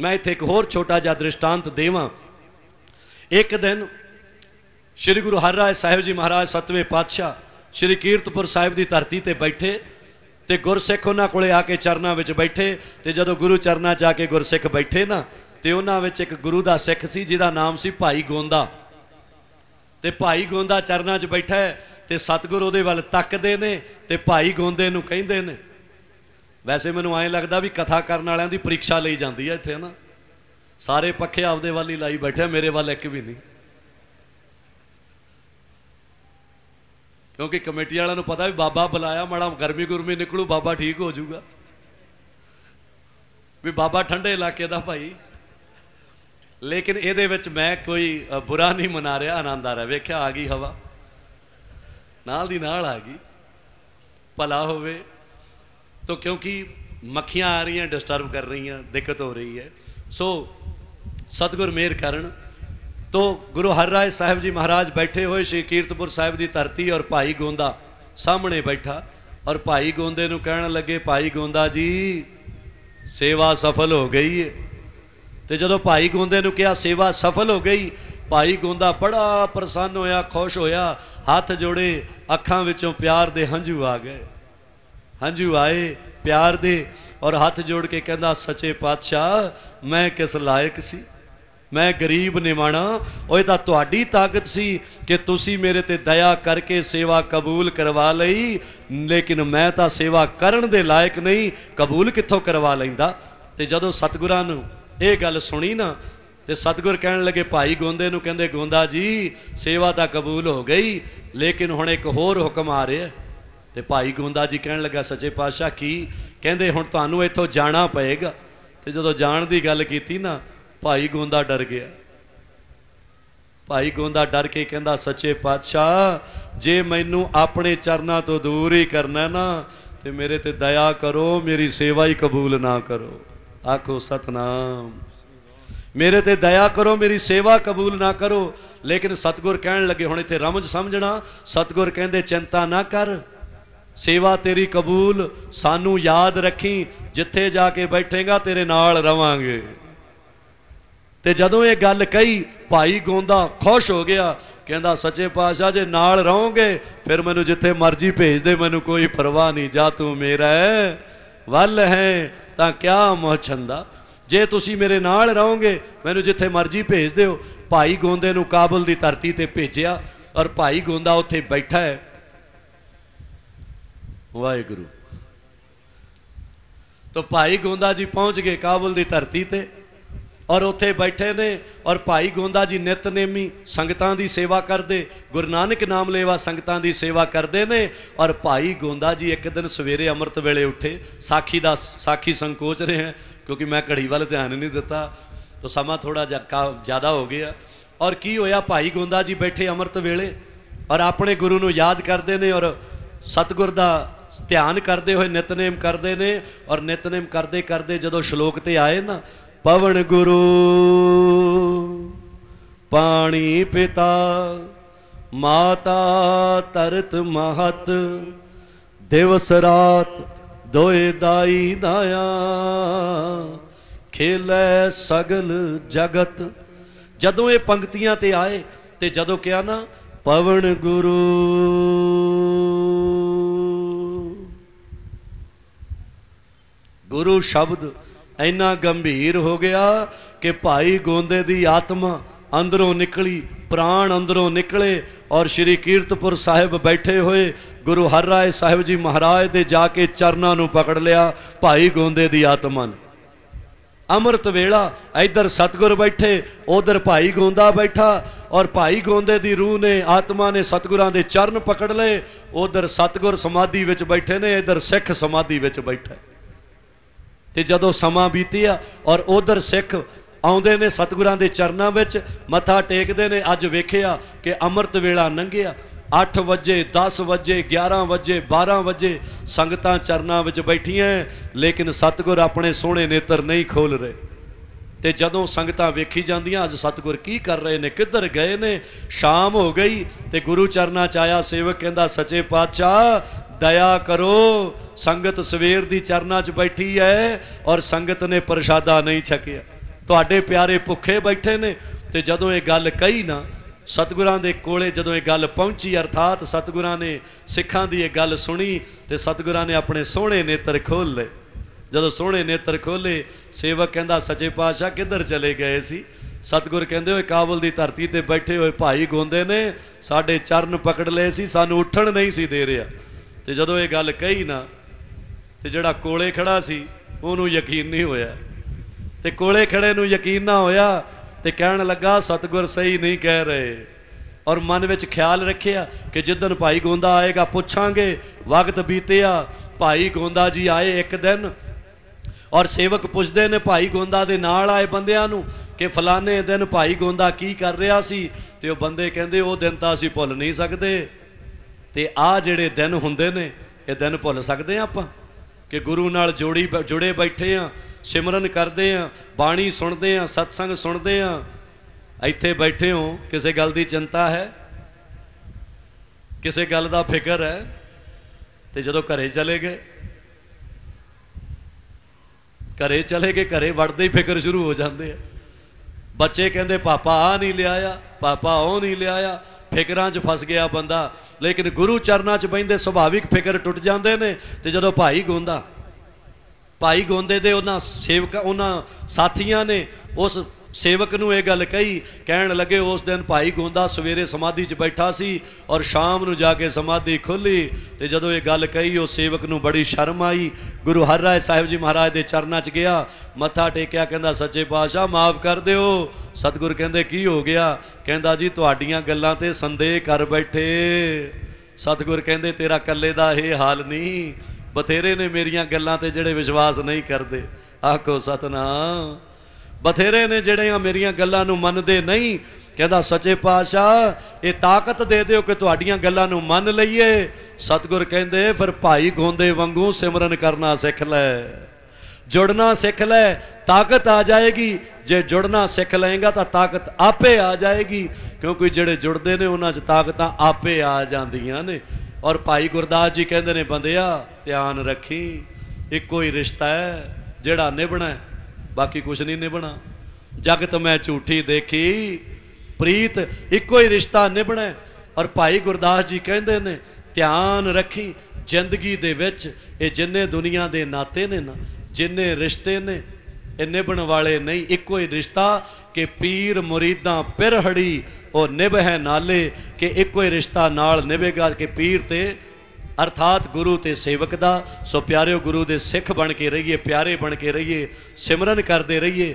ਮੈਂ ਇੱਥੇ ਇੱਕ ਹੋਰ ਛੋਟਾ ਜਿਹਾ ਦ੍ਰਿਸ਼ਟਾਂਤ ਦੇਵਾਂ ਇੱਕ ਦਿਨ ਸ੍ਰੀ ਗੁਰੂ ਹਰਿਰਾਏ ਸਾਹਿਬ ਜੀ ਮਹਾਰਾਜ ਸਤਵੇਂ ਪਾਤਸ਼ਾਹ ਸ੍ਰੀ ਕੀਰਤਪੁਰ ਸਾਹਿਬ ਦੀ ਧਰਤੀ ਤੇ ਬੈਠੇ ਤੇ ਗੁਰਸਿੱਖ ਉਹਨਾਂ ਕੋਲੇ ਆ ਕੇ ਚਰਨਾਂ ਵਿੱਚ ਬੈਠੇ ਤੇ ਜਦੋਂ ਗੁਰੂ ਚਰਨਾਂ 'ਚ ਆ ਕੇ ਗੁਰਸਿੱਖ ਬੈਠੇ ਨਾ ਤੇ ਉਹਨਾਂ ਵਿੱਚ ਇੱਕ ਗੁਰੂ ਦਾ ਸਿੱਖ ਸੀ ਜਿਹਦਾ ਨਾਮ ਸੀ ਭਾਈ ਗੋਂਦਾ ਤੇ ਭਾਈ ਗੋਂਦਾ ਚਰਨਾਂ 'ਚ ਬੈਠਾ ਤੇ ਸਤਿਗੁਰੂ ਉਹਦੇ ਵੱਲ ਤੱਕਦੇ ਨੇ ਤੇ ਭਾਈ ਗੋਂਦੇ ਨੂੰ ਕਹਿੰਦੇ ਨੇ ਵੈਸੇ ਮੈਨੂੰ ਐਂ ਲੱਗਦਾ ਵੀ ਕਥਾ ਕਰਨ ਵਾਲਿਆਂ ਦੀ ਪ੍ਰੀਖਿਆ ਲਈ ਜਾਂਦੀ ਆ ਇੱਥੇ ਨਾ ਸਾਰੇ ਪੱਖੇ ਆਪਦੇ ਵੱਲ ਹੀ ਲਾਈ ਬੈਠੇ ਮੇਰੇ ਵੱਲ ਇੱਕ ਵੀ ਨਹੀਂ ਕਿਉਂਕਿ ਕਮੇਟੀ ਵਾਲਿਆਂ ਨੂੰ ਪਤਾ ਵੀ ਬਾਬਾ ਬੁਲਾਇਆ ਮਾੜਾ ਗਰਮੀ ਗੁਰਮੀ ਨਿਕਲੂ ਬਾਬਾ ਠੀਕ ਹੋ ਜਾਊਗਾ ਵੀ ਬਾਬਾ ਠੰਡੇ ਇਲਾਕੇ ਦਾ ਭਾਈ ਲੇਕਿਨ ਇਹਦੇ ਵਿੱਚ ਮੈਂ ਕੋਈ ਬੁਰਾ ਨਹੀਂ ਮਨਾ ਰਿਹਾ ਆਨੰਦ ਆ ਰਿਹਾ ਵੇਖਿਆ ਆ ਗਈ ਹਵਾ ਨਾਲ ਦੀ ਨਾਲ ਆ ਗਈ ਭਲਾ ਹੋਵੇ ਤੋ ਕਿਉਂਕਿ ਮੱਖੀਆਂ ਆ ਰਹੀਆਂ ਡਿਸਟਰਬ ਕਰ ਰਹੀਆਂ ਦਿੱਕਤ ਹੋ ਰਹੀ ਹੈ ਸੋ ਸਤਗੁਰ ਮੇਰ ਕਰਨ ਤੋ ਗੁਰੂ ਹਰਰਾਏ ਸਾਹਿਬ ਜੀ ਮਹਾਰਾਜ ਬੈਠੇ ਹੋਏ ਸ਼੍ਰੀ ਕੀਰਤਪੁਰ ਸਾਹਿਬ ਦੀ ਧਰਤੀ ਔਰ ਭਾਈ ਗੋਂਦਾ ਸਾਹਮਣੇ ਬੈਠਾ ਔਰ ਭਾਈ ਗੋਂਦੇ ਨੂੰ ਕਹਿਣ ਲੱਗੇ ਭਾਈ ਗੋਂਦਾ ਜੀ ਸੇਵਾ ਸਫਲ ਹੋ ਗਈ ਹੈ ਤੇ ਜਦੋਂ ਭਾਈ ਗੋਂਦੇ ਨੂੰ ਕਿਹਾ ਸੇਵਾ ਸਫਲ ਹੋ ਗਈ ਭਾਈ ਗੋਂਦਾ ਬੜਾ ਪ੍ਰਸੰਨ ਹੋਇਆ ਖੁਸ਼ ਹੋਇਆ ਹੱਥ ਜੋੜੇ ਅੱਖਾਂ ਵਿੱਚੋਂ ਪਿਆਰ ਦੇ ਹੰਝੂ ਆ ਗਏ ਹੰਝੂ ਆਏ ਪਿਆਰ ਦੇ ਔਰ ਹੱਥ ਜੋੜ ਕੇ ਕਹਿੰਦਾ ਸੱਚੇ ਪਾਤਸ਼ਾਹ ਮੈਂ ਕਿਸ ਲਾਇਕ ਸੀ ਮੈਂ ਗਰੀਬ ਨਿਮਾਣਾ ਓਏ ਤਾਂ ਤੁਹਾਡੀ ਤਾਕਤ ਸੀ ਕਿ ਤੁਸੀਂ ਮੇਰੇ ਤੇ ਦਇਆ ਕਰਕੇ ਸੇਵਾ ਕਬੂਲ ਕਰਵਾ ਲਈ ਲੇਕਿਨ ਮੈਂ ਤਾਂ ਸੇਵਾ ਕਰਨ ਦੇ ਲਾਇਕ ਨਹੀਂ ਕਬੂਲ ਕਿੱਥੋਂ ਕਰਵਾ ਲੈਂਦਾ ਤੇ ਜਦੋਂ ਸਤਿਗੁਰਾਂ ਨੂੰ ਇਹ ਗੱਲ ਸੁਣੀ ਨਾ ਤੇ ਸਤਿਗੁਰ ਕਹਿਣ ਲੱਗੇ ਭਾਈ ਗੋਂਦੇ ਨੂੰ ਕਹਿੰਦੇ ਗੋਂਦਾ ਜੀ ਸੇਵਾ ਤਾਂ ਕਬੂਲ ਹੋ ਗਈ ਲੇਕਿਨ ਹੁਣ ਇੱਕ ਹੋਰ ਹੁਕਮ ਆ ਰਿਹਾ ਤੇ ਭਾਈ ਗੋਂਦਾ ਜੀ ਕਹਿਣ ਲੱਗਾ ਸੱਚੇ ਪਾਤਸ਼ਾਹ ਕੀ ਕਹਿੰਦੇ ਹੁਣ ਤੁਹਾਨੂੰ ਇੱਥੋਂ ਜਾਣਾ ਪਏਗਾ ਤੇ ਜਦੋਂ ਜਾਣ ਦੀ ਗੱਲ ਕੀਤੀ ਨਾ ਭਾਈ ਗੋਂਦਾ ਡਰ ਗਿਆ ਭਾਈ ਗੋਂਦਾ ਡਰ ਕੇ ਕਹਿੰਦਾ ਸੱਚੇ ਪਾਤਸ਼ਾਹ ਜੇ ਮੈਨੂੰ ਆਪਣੇ ਚਰਨਾਂ ਤੋਂ ਦੂਰ ਹੀ ਕਰਨਾ ਨਾ ਤੇ ਮੇਰੇ ਤੇ ਦਇਆ ਕਰੋ ਮੇਰੀ ਸੇਵਾ ਹੀ ਕਬੂਲ ਨਾ ਕਰੋ ਆਖੋ ਸਤਨਾਮ ਮੇਰੇ ਤੇ ਦਇਆ ਕਰੋ ਮੇਰੀ ਸੇਵਾ ਕਬੂਲ ਨਾ ਕਰੋ ਲੇਕਿਨ ਸਤਗੁਰ ਕਹਿਣ ਲੱਗੇ ਹੁਣ ਇੱਥੇ ਰਮਜ ਸਮਝਣਾ ਸਤਗੁਰ ਕਹਿੰਦੇ ਚਿੰਤਾ ਨਾ ਕਰ ਸੇਵਾ ਤੇਰੀ ਕਬੂਲ ਸਾਨੂੰ ਯਾਦ ਰੱਖੀ ਜਿੱਥੇ ਜਾ ਕੇ ਬੈਠੇਗਾ ਤੇਰੇ ਨਾਲ ਰਵਾਂਗੇ ਤੇ ਜਦੋਂ ਇਹ ਗੱਲ ਕਹੀ ਭਾਈ ਗੋਂਦਾ ਖੁਸ਼ ਹੋ ਗਿਆ ਕਹਿੰਦਾ ਸੱਚੇ ਪਾਤਸ਼ਾਹ ਜੇ ਨਾਲ ਰਹੋਗੇ ਫਿਰ ਮੈਨੂੰ ਜਿੱਥੇ ਮਰਜ਼ੀ ਭੇਜ ਦੇ ਮੈਨੂੰ ਕੋਈ ਪਰਵਾਹ ਨਹੀਂ ਜਾ ਤੂੰ ਮੇਰਾ ਹੈ ਵੱਲ ਹੈ ਤਾਂ ਕਿਆ ਮੋਛੰਦਾ ਜੇ ਤੁਸੀਂ ਮੇਰੇ ਨਾਲ ਰਹੋਗੇ ਮੈਨੂੰ ਜਿੱਥੇ ਮਰਜ਼ੀ ਭੇਜ ਦਿਓ ਭਾਈ ਗੋਂਦੇ ਨੂੰ ਕਾਬਲ ਦੀ ਧਰਤੀ ਤੇ ਭੇਜਿਆ ਔਰ ਭਾਈ ਗੋਂਦਾ ਉੱਥੇ ਬੈਠਾ ਹੈ ਵਾਹਿਗੁਰੂ ਤਾਂ ਭਾਈ ਗੋਂਦਾ ਜੀ ਪਹੁੰਚ ਗਏ ਕਾਬਲ ਦੀ ਧਰਤੀ ਤੇ ਔਰ ਉੱਥੇ ਬੈਠੇ ਨੇ ਔਰ ਭਾਈ ਗੋਂਦਾ ਜੀ ਨਿਤਨੇਮੀ ਸੰਗਤਾਂ ਦੀ ਸੇਵਾ ਕਰਦੇ ਗੁਰੂ ਨਾਨਕ ਨਾਮ ਲੇਵਾ ਸੰਗਤਾਂ ਦੀ ਸੇਵਾ ਕਰਦੇ ਨੇ ਔਰ ਭਾਈ ਗੋਂਦਾ ਜੀ ਇੱਕ ਦਿਨ ਸਵੇਰੇ ਅੰਮ੍ਰਿਤ ਵੇਲੇ ਉੱਠੇ ਸਾਖੀ ਦਾ ਸਾਖੀ ਸੰਕੋਚ ਰਹੇ ਹਨ ਕਿਉਂਕਿ ਮੈਂ ਘੜੀ ਵੱਲ ਧਿਆਨ ਨਹੀਂ ਦਿੱਤਾ ਤਾਂ ਸਮਾਂ ਥੋੜਾ ਜਿਆਦਾ ਹੋ ਗਿਆ ਔਰ ਕੀ ਹੋਇਆ ਭਾਈ ਗੋਂਦਾ ਜੀ ਬੈਠੇ ਅੰਮ੍ਰਿਤ ਵੇਲੇ ਔਰ ਆਪਣੇ ਗੁਰੂ ਨੂੰ ਯਾਦ ਕਰਦੇ ਨੇ ਔਰ ਸਤਗੁਰ ਦਾ ਧਿਆਨ ਕਰਦੇ ਹੋਏ ਨਿਤਨੇਮ ਕਰਦੇ ਨੇ ਔਰ ਨਿਤਨੇਮ ਕਰਦੇ ਕਰਦੇ ਜਦੋਂ ਸ਼ਲੋਕ ਤੇ ਆਏ ਨਾ ਪਵਨ ਗੁਰੂ ਪਾਣੀ ਪਿਤਾ ਮਾਤਾ ਤਰਤ ਮਹਤ ਦਿਵਸ ਰਾਤ ਦੋਏ ਦਾਈ ਦਾਇਆ ਖੇਲੇ ਸਗਲ ਜਗਤ ਜਦੋਂ ਇਹ ਪੰਕਤੀਆਂ ਤੇ ਆਏ ਤੇ ਜਦੋਂ ਕਿਹਾ ਨਾ ਪਵਨ ਗੁਰੂ ਗੁਰੂ ਸ਼ਬਦ ਇੰਨਾ ਗੰਭੀਰ ਹੋ ਗਿਆ ਕਿ ਭਾਈ ਗੋਂਦੇ ਦੀ ਆਤਮਾ ਅੰਦਰੋਂ ਨਿਕਲੀ ਪ੍ਰਾਣ ਅੰਦਰੋਂ ਨਿਕਲੇ ਔਰ ਸ਼੍ਰੀ ਕੀਰਤਪੁਰ ਸਾਹਿਬ ਬੈਠੇ ਹੋਏ ਗੁਰੂ ਹਰ Rai ਸਾਹਿਬ ਜੀ ਮਹਾਰਾਜ ਦੇ ਜਾ ਕੇ ਚਰਨਾਂ ਨੂੰ ਪਕੜ ਲਿਆ ਭਾਈ ਗੋਂਦੇ ਦੀ ਆਤਮਾ ਨੇ ਅੰਮ੍ਰਿਤ ਵੇਲਾ ਇਧਰ ਸਤਗੁਰ ਬੈਠੇ ਉਧਰ ਭਾਈ ਗੋਂਦਾ ਬੈਠਾ ਔਰ ਭਾਈ ਗੋਂਦੇ ਦੀ ਰੂਹ ਨੇ ਆਤਮਾ ਨੇ ਸਤਗੁਰਾਂ ਦੇ ਚਰਨ ਪਕੜ ਲਏ ਉਧਰ ਸਤਗੁਰ ਸਮਾਧੀ ਵਿੱਚ ਬੈਠੇ ਨੇ ਇਧਰ ਸਿੱਖ ਸਮਾਧੀ ਵਿੱਚ ਬੈਠਾ ਤੇ ਜਦੋਂ ਸਮਾਂ ਬੀਤਿਆ ਔਰ ਉਧਰ ਸਿੱਖ ਆਉਂਦੇ ਨੇ ਸਤਿਗੁਰਾਂ ਦੇ ਚਰਨਾਂ ਵਿੱਚ ਮੱਥਾ ਟੇਕਦੇ ਨੇ ਅੱਜ ਵੇਖਿਆ ਕਿ ਅੰਮ੍ਰਿਤ ਵੇਲਾ ਲੰਘਿਆ 8 ਵਜੇ 10 ਵਜੇ 11 ਵਜੇ 12 ਵਜੇ ਸੰਗਤਾਂ ਚਰਨਾਂ ਵਿੱਚ ਬੈਠੀਆਂ ਲੇਕਿਨ ਸਤਿਗੁਰ ਆਪਣੇ ਸੋਹਣੇ ਨੇਤਰ ਨਹੀਂ ਖੋਲ ਰਹੇ ਤੇ ਜਦੋਂ ਸੰਗਤਾਂ ਵੇਖੀ ਜਾਂਦੀਆਂ ਅੱਜ ਸਤਿਗੁਰ ਕੀ ਕਰ ਰਹੇ ਨੇ ਕਿੱਧਰ ਗਏ ਨੇ ਸ਼ਾਮ ਹੋ ਗਈ ਤੇ ਗੁਰੂ ਚਰਨਾਂ ਚ ਆਇਆ ਸੇਵਕ ਕਹਿੰਦਾ ਸੱਚੇ ਪਾਤਸ਼ਾਹ ਦਇਆ ਕਰੋ ਸੰਗਤ ਸਵੇਰ ਦੀ ਚਰਨਾ 'ਚ ਬੈਠੀ ਐ ਔਰ ਸੰਗਤ ਨੇ ਪ੍ਰਸ਼ਾਦਾ ਨਹੀਂ ਛਕਿਆ ਤੁਹਾਡੇ ਪਿਆਰੇ ਭੁੱਖੇ ਬੈਠੇ ਨੇ ਤੇ ਜਦੋਂ ਇਹ ਗੱਲ ਕਹੀ ਨਾ ਸਤਗੁਰਾਂ ਦੇ ਕੋਲੇ ਜਦੋਂ ਇਹ ਗੱਲ ਪਹੁੰਚੀ ਅਰਥਾਤ ਸਤਗੁਰਾਂ ਨੇ ਸਿੱਖਾਂ ਦੀ ਇਹ ਗੱਲ ਸੁਣੀ ਤੇ ਸਤਗੁਰਾਂ ਨੇ ਆਪਣੇ ਸੋਹਣੇ ਨੇਤਰ ਖੋਲ ਲਏ ਜਦੋਂ ਸੋਹਣੇ ਨੇਤਰ ਖੋਲੇ ਸੇਵਕ ਕਹਿੰਦਾ ਸੱਚੇ ਪਾਤਸ਼ਾਹ ਕਿੱਧਰ ਚਲੇ ਗਏ ਸੀ ਸਤਗੁਰ ਕਹਿੰਦੇ ਹੋਏ ਕਾਬਲ ਦੀ ਧਰਤੀ ਤੇ ਬੈਠੇ ਹੋਏ ਭਾਈ ਗੋਂਦੇ ਨੇ ਸਾਡੇ ਚਰਨ ਪਕੜ ਲਏ ਸੀ ਸਾਨੂੰ ਉੱਠਣ ਨਹੀਂ ਸੀ ਦੇ ਰਿਹਾ ਤੇ ਜਦੋਂ ਇਹ ਗੱਲ ਕਹੀ ਨਾ ਤੇ ਜਿਹੜਾ ਕੋਲੇ ਖੜਾ ਸੀ ਉਹਨੂੰ ਯਕੀਨ ਨਹੀਂ ਹੋਇਆ ਤੇ ਕੋਲੇ ਖੜੇ ਨੂੰ ਯਕੀਨ ਨਾ ਹੋਇਆ ਤੇ ਕਹਿਣ ਲੱਗਾ ਸਤਗੁਰ ਸਹੀ ਨਹੀਂ ਕਹਿ ਰਹੇ ਔਰ ਮਨ ਵਿੱਚ ਖਿਆਲ ਰੱਖਿਆ ਕਿ ਜਿੱਦਨ ਭਾਈ ਗੋਂਦਾ ਆਏਗਾ ਪੁੱਛਾਂਗੇ ਵਕਤ ਬੀਤਿਆ ਭਾਈ ਗੋਂਦਾ ਜੀ ਆਏ ਇੱਕ ਦਿਨ ਔਰ ਸੇਵਕ ਪੁੱਛਦੇ ਨੇ ਭਾਈ ਗੋਂਦਾ ਦੇ ਨਾਲ ਆਏ ਬੰਦਿਆਂ ਨੂੰ ਕਿ ਫਲਾਣੇ ਦਿਨ ਭਾਈ ਗੋਂਦਾ ਕੀ ਕਰ ਰਿਹਾ ਸੀ ਤੇ ਉਹ ਬੰਦੇ ਕਹਿੰਦੇ ਉਹ ਦਿਨ ਤਾਂ ਅਸੀਂ ਭੁੱਲ ਨਹੀਂ ਸਕਦੇ ਤੇ ਆ ਜਿਹੜੇ ਦਿਨ ਹੁੰਦੇ ਨੇ ਇਹ ਦਿਨ ਭੁੱਲ ਸਕਦੇ ਆ ਆਪਾਂ ਕਿ ਗੁਰੂ ਨਾਲ ਜੋੜੀ ਜੁੜੇ ਬੈਠੇ ਆ ਸਿਮਰਨ ਕਰਦੇ ਆ ਬਾਣੀ ਸੁਣਦੇ ਆ ਸਤਸੰਗ ਸੁਣਦੇ ਆ ਇੱਥੇ ਬੈਠੇ ਹੋ ਕਿਸੇ ਗੱਲ ਦੀ ਚਿੰਤਾ ਹੈ ਕਿਸੇ ਗੱਲ ਦਾ ਫਿਕਰ ਹੈ ਤੇ ਜਦੋਂ ਘਰੇ ਚਲੇ ਗਏ ਘਰੇ ਚਲੇ ਗਏ ਘਰੇ ਵੜਦੇ ਹੀ ਫਿਕਰ ਸ਼ੁਰੂ ਹੋ ਜਾਂਦੇ ਆ ਬੱਚੇ ਕਹਿੰਦੇ ਪਾਪਾ ਆ ਨਹੀਂ ਲਿਆਇਆ ਪਾਪਾ ਉਹ ਨਹੀਂ ਲਿਆਇਆ ਫਿਕਰਾਂ 'ਚ ਫਸ ਗਿਆ ਬੰਦਾ ਲੇਕਿਨ ਗੁਰੂ ਚਰਨਾਂ 'ਚ ਬੈੰਦੇ ਸੁਭਾਵਿਕ ਫਿਕਰ ਟੁੱਟ ਜਾਂਦੇ ਨੇ ਤੇ ਜਦੋਂ ਭਾਈ ਗੋਂਦਾ ਭਾਈ ਗੋਂਦੇ ਦੇ ਉਹਨਾਂ ਸੇਵਕ ਉਹਨਾਂ ਸਾਥੀਆਂ ਨੇ ਉਸ ਸੇਵਕ ਨੂੰ ਇਹ ਗੱਲ ਕਹੀ ਕਹਿਣ ਲੱਗੇ ਉਸ ਦਿਨ ਭਾਈ ਗੋਂਦਾ ਸਵੇਰੇ ਸਮਾਧੀ 'ਚ ਬੈਠਾ ਸੀ ਔਰ ਸ਼ਾਮ ਨੂੰ ਜਾ ਕੇ ਸਮਾਧੀ ਖੁੱਲੀ ਤੇ ਜਦੋਂ ਇਹ ਗੱਲ ਕਹੀ ਉਹ ਸੇਵਕ ਨੂੰ ਬੜੀ ਸ਼ਰਮ ਆਈ ਗੁਰੂ Rai ਸਾਹਿਬ ਜੀ ਮਹਾਰਾਜ ਦੇ ਚਰਨਾਂ 'ਚ ਗਿਆ ਮੱਥਾ ਟੇਕਿਆ ਕਹਿੰਦਾ ਸੱਚੇ ਪਾਤਸ਼ਾਹ ਮਾਫ ਕਰ ਦਿਓ ਸਤਿਗੁਰ ਕਹਿੰਦੇ ਕੀ ਹੋ ਗਿਆ ਕਹਿੰਦਾ ਜੀ ਤੁਹਾਡੀਆਂ ਗੱਲਾਂ ਤੇ ਸੰਦੇਹ ਕਰ ਬੈਠੇ ਸਤਿਗੁਰ ਕਹਿੰਦੇ ਤੇਰਾ ਕੱਲੇ ਦਾ ਇਹ ਹਾਲ ਨਹੀਂ ਬਥੇਰੇ ਨੇ ਮੇਰੀਆਂ ਗੱਲਾਂ ਤੇ ਜਿਹੜੇ ਵਿਸ਼ਵਾਸ ਨਹੀਂ ਕਰਦੇ ਆਖੋ ਸਤਨਾਮ ਬਥੇਰੇ ਨੇ ਆ ਮੇਰੀਆਂ ਗੱਲਾਂ ਨੂੰ ਮੰਨਦੇ ਨਹੀਂ ਕਹਿੰਦਾ ਸੱਚੇ ਪਾਤਸ਼ਾਹ ਇਹ ਤਾਕਤ ਦੇ ਦਿਓ ਕਿ ਤੁਹਾਡੀਆਂ ਗੱਲਾਂ ਨੂੰ ਮੰਨ ਲਈਏ ਸਤਗੁਰ ਕਹਿੰਦੇ ਫਿਰ ਭਾਈ ਗੋਂਦੇ ਵਾਂਗੂ ਸਿਮਰਨ ਕਰਨਾ ਸਿੱਖ ਲੈ ਜੁੜਨਾ ਸਿੱਖ ਲੈ ਤਾਕਤ ਆ ਜਾਏਗੀ ਜੇ ਜੁੜਨਾ ਸਿੱਖ ਲਏਗਾ ਤਾਂ ਤਾਕਤ ਆਪੇ ਆ ਜਾਏਗੀ ਕਿਉਂਕਿ ਜਿਹੜੇ ਜੁੜਦੇ ਨੇ ਉਹਨਾਂ 'ਚ ਤਾਕਤਾਂ ਆਪੇ ਆ ਜਾਂਦੀਆਂ ਨੇ ਔਰ ਭਾਈ ਗੁਰਦਾਸ ਜੀ ਕਹਿੰਦੇ ਨੇ ਬੰਦਿਆ ਧਿਆਨ ਰੱਖੀ ਇੱਕੋ ਹੀ ਰਿਸ਼ਤਾ ਹੈ ਜਿਹੜਾ ਨਿਭਣਾ ਹੈ ਬਾਕੀ ਕੁਝ ਨਹੀਂ ਨਿਭਣਾ ਜਗਤ ਮੈਂ ਝੂਠੀ ਦੇਖੀ ਪ੍ਰੀਤ ਇੱਕੋ ਹੀ ਰਿਸ਼ਤਾ ਨਿਭਣਾ ਔਰ ਭਾਈ ਗੁਰਦਾਸ ਜੀ ਕਹਿੰਦੇ ਨੇ ਧਿਆਨ ਰੱਖੀ ਜ਼ਿੰਦਗੀ ਦੇ ਵਿੱਚ ਇਹ ਜਿੰਨੇ ਦੁਨੀਆ ਦੇ ਨਾਤੇ ਨੇ ਨਾ ਜਿੰਨੇ ਰਿਸ਼ਤੇ ਨੇ ਇਹ ਨਿਭਣ ਵਾਲੇ ਨਹੀਂ ਇੱਕੋ ਹੀ ਰਿਸ਼ਤਾ ਕਿ ਪੀਰ ਮੁਰੀਦਾਂ ਪਿਰਹੜੀ ਉਹ ਹੈ ਨਾਲੇ ਕਿ ਇੱਕੋ ਹੀ ਰਿਸ਼ਤਾ ਨਾਲ ਨਿਭੇਗਾ ਕਿ ਪੀਰ ਤੇ ਅਰਥਾਤ ਗੁਰੂ ਤੇ ਸੇਵਕ ਦਾ ਸੋ ਪਿਆਰਿਓ ਗੁਰੂ ਦੇ ਸਿੱਖ ਬਣ ਕੇ ਰਹੀਏ ਪਿਆਰੇ ਬਣ ਕੇ ਰਹੀਏ ਸਿਮਰਨ ਕਰਦੇ ਰਹੀਏ